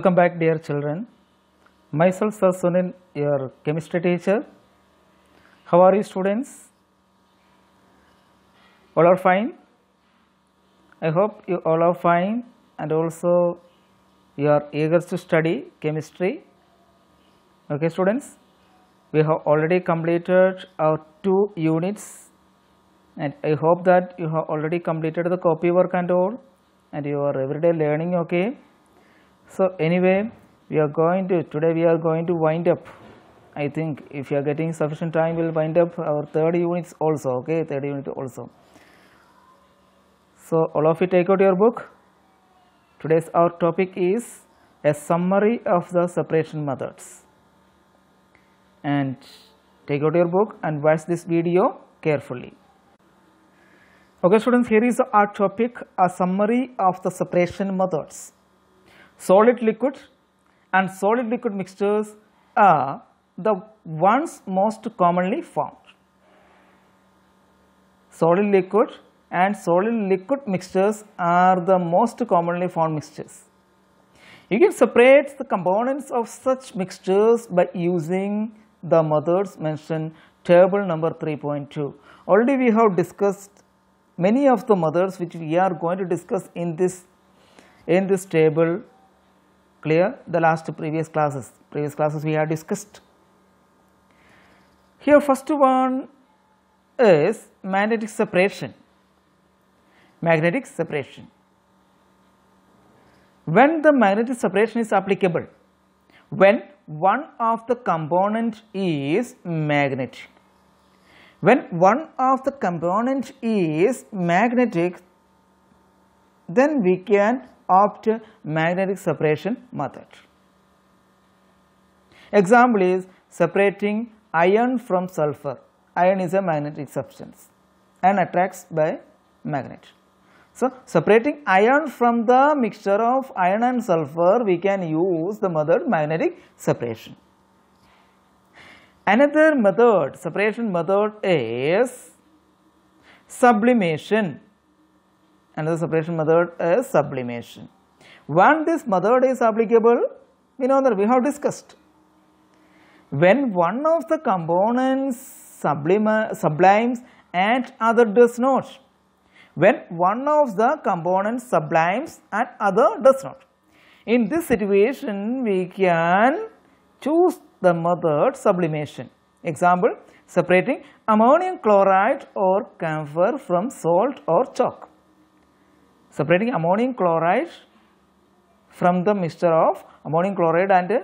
Welcome back dear children. Myself Sir Sunil, your chemistry teacher. How are you students? All are fine? I hope you all are fine and also you are eager to study chemistry. Okay students, we have already completed our two units and I hope that you have already completed the copy work and all and you are everyday learning okay so anyway we are going to today we are going to wind up I think if you are getting sufficient time we'll wind up our third units also okay third unit also so all of you take out your book today's our topic is a summary of the separation methods and take out your book and watch this video carefully okay students here is our topic a summary of the separation methods solid liquid and solid liquid mixtures are the ones most commonly found. Solid liquid and solid liquid mixtures are the most commonly found mixtures. You can separate the components of such mixtures by using the methods mentioned table number 3.2. Already we have discussed many of the methods which we are going to discuss in this in this table clear the last previous classes previous classes we have discussed here first one is magnetic separation magnetic separation when the magnetic separation is applicable when one of the component is magnetic when one of the component is magnetic then we can opt magnetic separation method. Example is separating iron from sulfur. Iron is a magnetic substance and attracts by magnet. So, separating iron from the mixture of iron and sulfur, we can use the method magnetic separation. Another method, separation method is sublimation. Another separation method is sublimation. When this method is applicable, we know that we have discussed. When one of the components sublimes and other does not. When one of the components sublimes and other does not. In this situation, we can choose the method sublimation. Example, separating ammonium chloride or camphor from salt or chalk separating ammonium chloride from the mixture of ammonium chloride and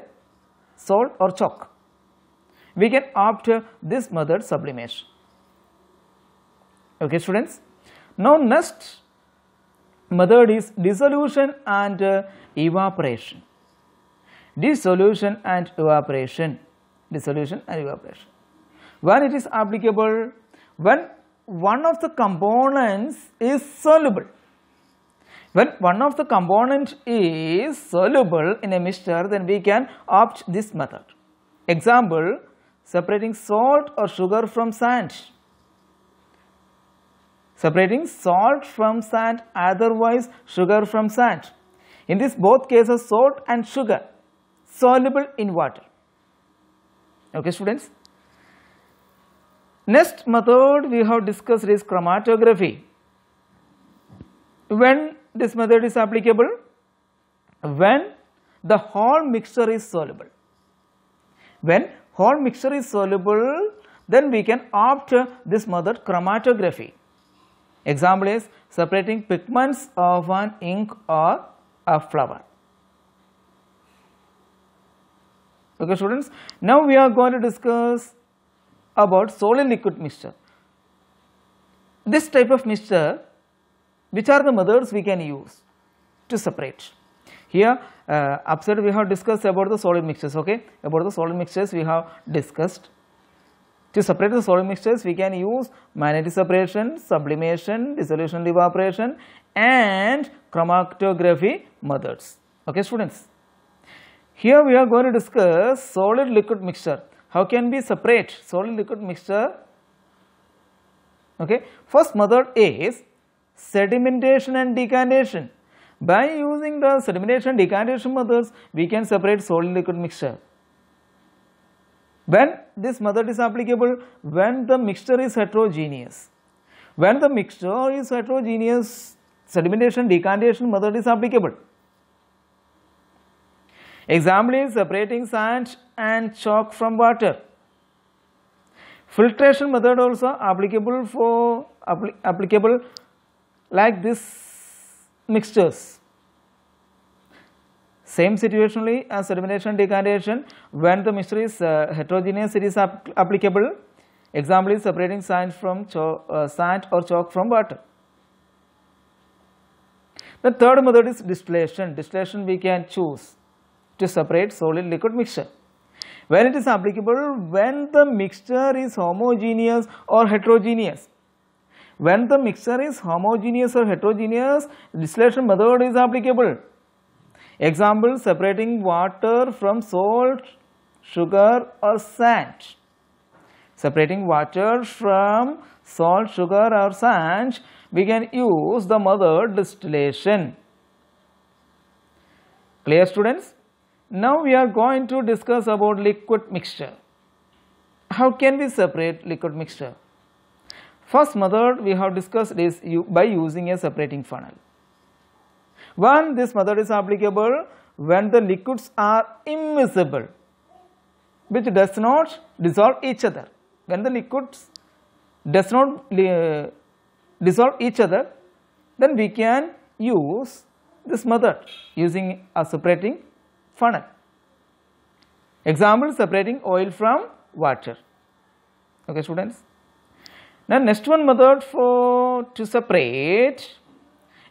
salt or chalk. We can opt this method sublimation. Okay students. Now next method is dissolution and uh, evaporation. Dissolution and evaporation. Dissolution and evaporation. When it is applicable, when one of the components is soluble when one of the component is soluble in a mixture, then we can opt this method. Example, separating salt or sugar from sand. Separating salt from sand, otherwise sugar from sand. In this both cases, salt and sugar soluble in water. Okay, students. Next method we have discussed is chromatography. When this method is applicable when the whole mixture is soluble. When whole mixture is soluble, then we can opt this method chromatography. Example is separating pigments of an ink or a flower. Okay students, now we are going to discuss about solid liquid mixture. This type of mixture which are the methods we can use to separate. Here uh, upside we have discussed about the solid mixtures, okay, about the solid mixtures we have discussed. To separate the solid mixtures we can use magnetic separation, sublimation, dissolution evaporation and chromatography methods, okay students. Here we are going to discuss solid liquid mixture. How can we separate solid liquid mixture? Okay, first method is sedimentation and decantation. By using the sedimentation and decantation methods, we can separate solid liquid mixture. When this method is applicable, when the mixture is heterogeneous. When the mixture is heterogeneous, sedimentation decantation method is applicable. Example is separating sand and chalk from water. Filtration method also applicable for applicable like this mixtures. Same situationally as uh, sedimentation decantation when the mixture is uh, heterogeneous it is ap applicable. Example is separating sand from uh, sand or chalk from water. The third method is distillation. Distillation we can choose to separate solid liquid mixture. When it is applicable when the mixture is homogeneous or heterogeneous when the mixture is homogeneous or heterogeneous, distillation method is applicable. Example, separating water from salt, sugar or sand. Separating water from salt, sugar or sand, we can use the method distillation. Clear students? Now we are going to discuss about liquid mixture. How can we separate liquid mixture? First method we have discussed is by using a separating funnel. One, this method is applicable when the liquids are immiscible, which does not dissolve each other. When the liquids does not uh, dissolve each other, then we can use this method using a separating funnel. Example, separating oil from water. Okay, students. Now next one method for to separate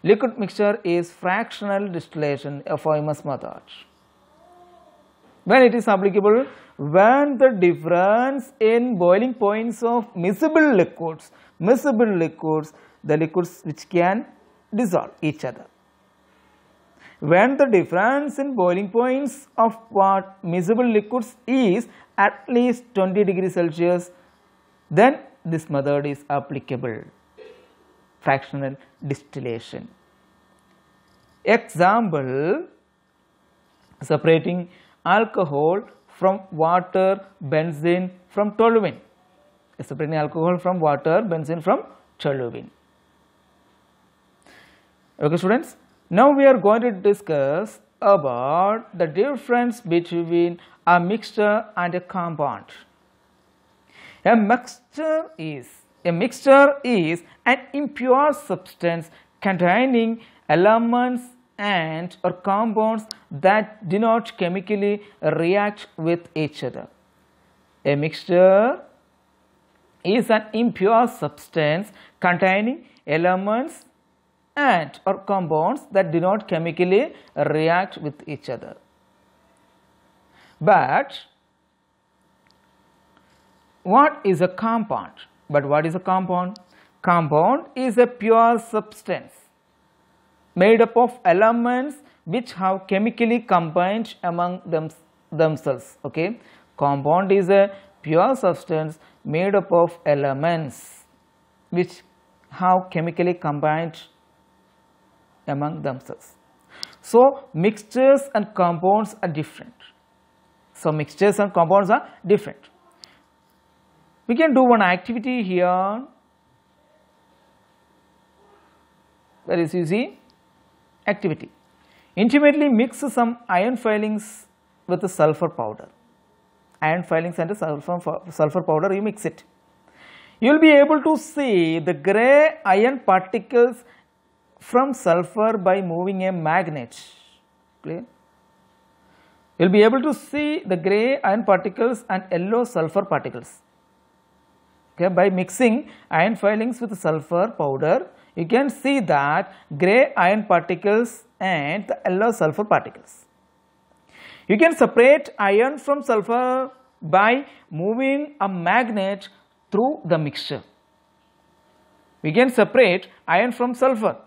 liquid mixture is fractional distillation FOMS method. When it is applicable, when the difference in boiling points of miscible liquids, miscible liquids, the liquids which can dissolve each other. When the difference in boiling points of what miscible liquids is at least 20 degrees Celsius, then this method is applicable fractional distillation. Example separating alcohol from water, benzene from toluene. Separating alcohol from water, benzene from toluene. Okay students, now we are going to discuss about the difference between a mixture and a compound. A mixture is a mixture is an impure substance containing elements and or compounds that do not chemically react with each other. A mixture is an impure substance containing elements and or compounds that do not chemically react with each other. But what is a compound? But what is a compound? Compound is a pure substance made up of elements which have chemically combined among them, themselves. Okay, compound is a pure substance made up of elements which have chemically combined among themselves. So, mixtures and compounds are different. So, mixtures and compounds are different. We can do one activity here. That is, easy activity. Intimately mix some iron filings with the sulfur powder. Iron filings and sulfur, sulfur powder, you mix it. You will be able to see the gray iron particles from sulfur by moving a magnet. Clear? You will be able to see the gray iron particles and yellow sulfur particles okay, by mixing iron filings with sulfur powder you can see that gray iron particles and the yellow sulfur particles. You can separate iron from sulfur by moving a magnet through the mixture. We can separate iron from sulfur.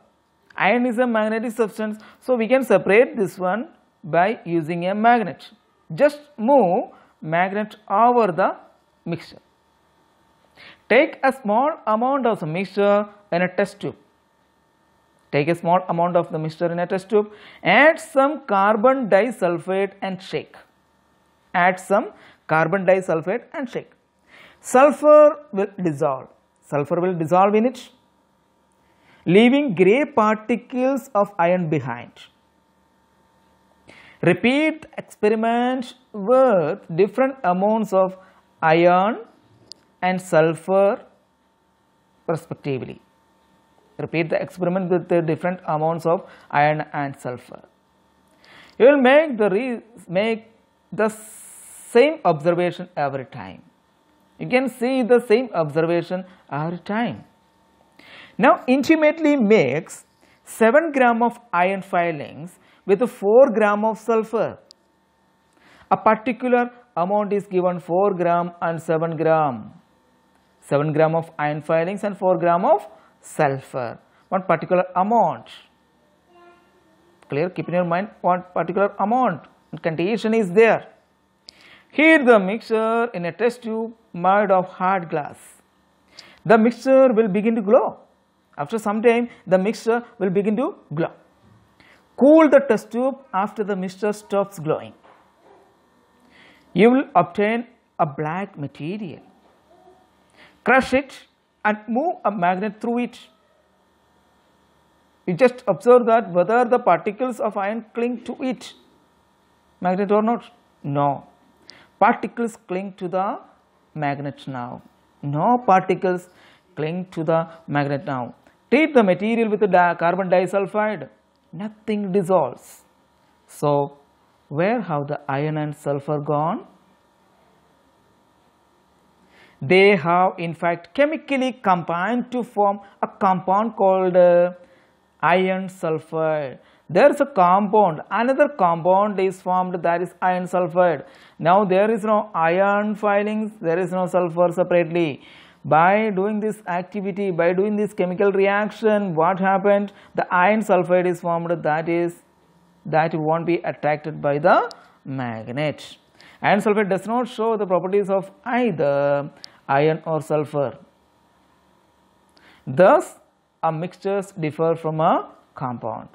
Iron is a magnetic substance so we can separate this one by using a magnet. Just move magnet over the mixture. Take a small amount of the mixture in a test tube. Take a small amount of the mixture in a test tube. Add some carbon disulfide and shake. Add some carbon disulfide and shake. Sulfur will dissolve. Sulfur will dissolve in it, leaving grey particles of iron behind. Repeat experiment with different amounts of iron and sulfur respectively. Repeat the experiment with the different amounts of iron and sulfur. You will make the, make the same observation every time. You can see the same observation every time. Now intimately mix 7 gram of iron filings with 4 gram of sulfur. A particular amount is given 4 gram and 7 gram. 7 gram of iron filings and 4 gram of sulfur. One particular amount. Clear? Keep in your mind what particular amount. Contagion is there. Heat the mixture in a test tube made of hard glass. The mixture will begin to glow. After some time, the mixture will begin to glow. Cool the test tube after the mixture stops glowing. You will obtain a black material crush it and move a magnet through it. You just observe that whether the particles of iron cling to it, magnet or not. No, particles cling to the magnet now. No particles cling to the magnet now. Treat the material with the di carbon disulfide, nothing dissolves. So, where have the iron and sulfur gone? They have in fact chemically combined to form a compound called uh, iron sulfide. There is a compound, another compound is formed that is iron sulfide. Now there is no iron filings, there is no sulfur separately. By doing this activity, by doing this chemical reaction, what happened? The iron sulfide is formed that is, that won't be attracted by the magnet. Iron sulfide does not show the properties of either iron or sulfur. Thus, a mixtures differ from a compound.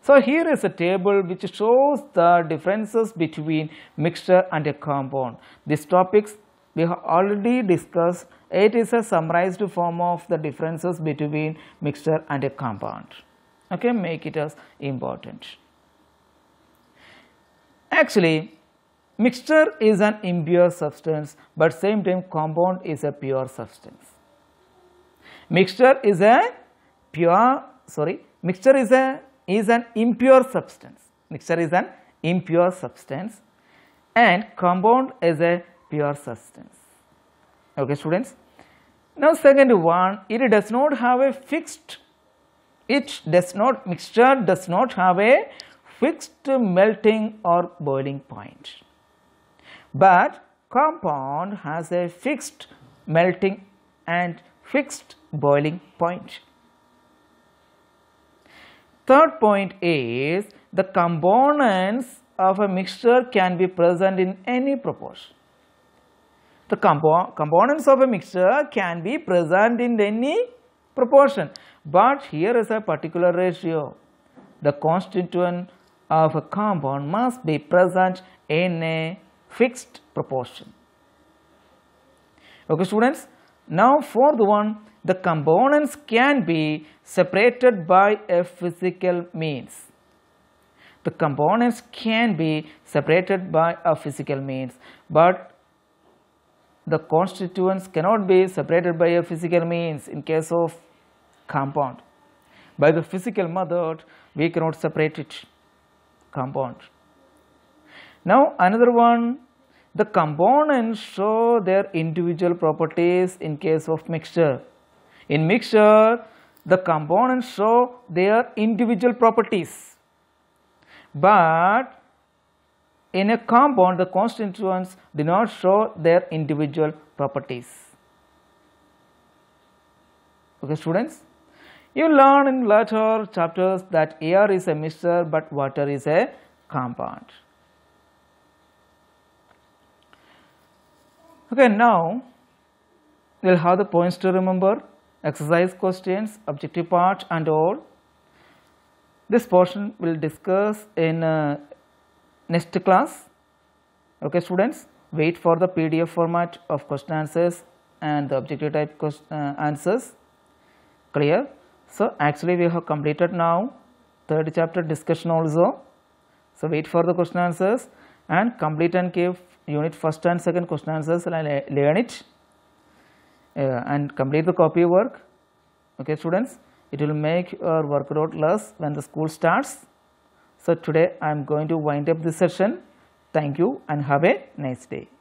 So here is a table which shows the differences between mixture and a compound. These topics we have already discussed. It is a summarized form of the differences between mixture and a compound. Okay, make it as important. Actually, Mixture is an impure substance but same time compound is a pure substance. Mixture is a pure, sorry, mixture is, a, is an impure substance. Mixture is an impure substance and compound is a pure substance. Okay students. Now second one, it does not have a fixed, it does not, mixture does not have a fixed melting or boiling point. But compound has a fixed melting and fixed boiling point. Third point is the components of a mixture can be present in any proportion. The compo components of a mixture can be present in any proportion. But here is a particular ratio. The constituent of a compound must be present in a fixed proportion. Okay students, now for the one, the components can be separated by a physical means. The components can be separated by a physical means, but the constituents cannot be separated by a physical means in case of compound. By the physical method, we cannot separate it, compound. Now another one, the components show their individual properties in case of mixture. In mixture, the components show their individual properties. But in a compound, the constituents do not show their individual properties. Okay, students? You learn in later chapters that air is a mixture but water is a compound. Okay, now we will have the points to remember, exercise questions, objective part and all. This portion we will discuss in uh, next class. Okay students, wait for the PDF format of question answers and the objective type question, uh, answers. Clear? So actually we have completed now third chapter discussion also. So wait for the question answers and complete and give unit first and second question answers and I learn it uh, and complete the copy work okay students it will make your workload less when the school starts so today I am going to wind up this session thank you and have a nice day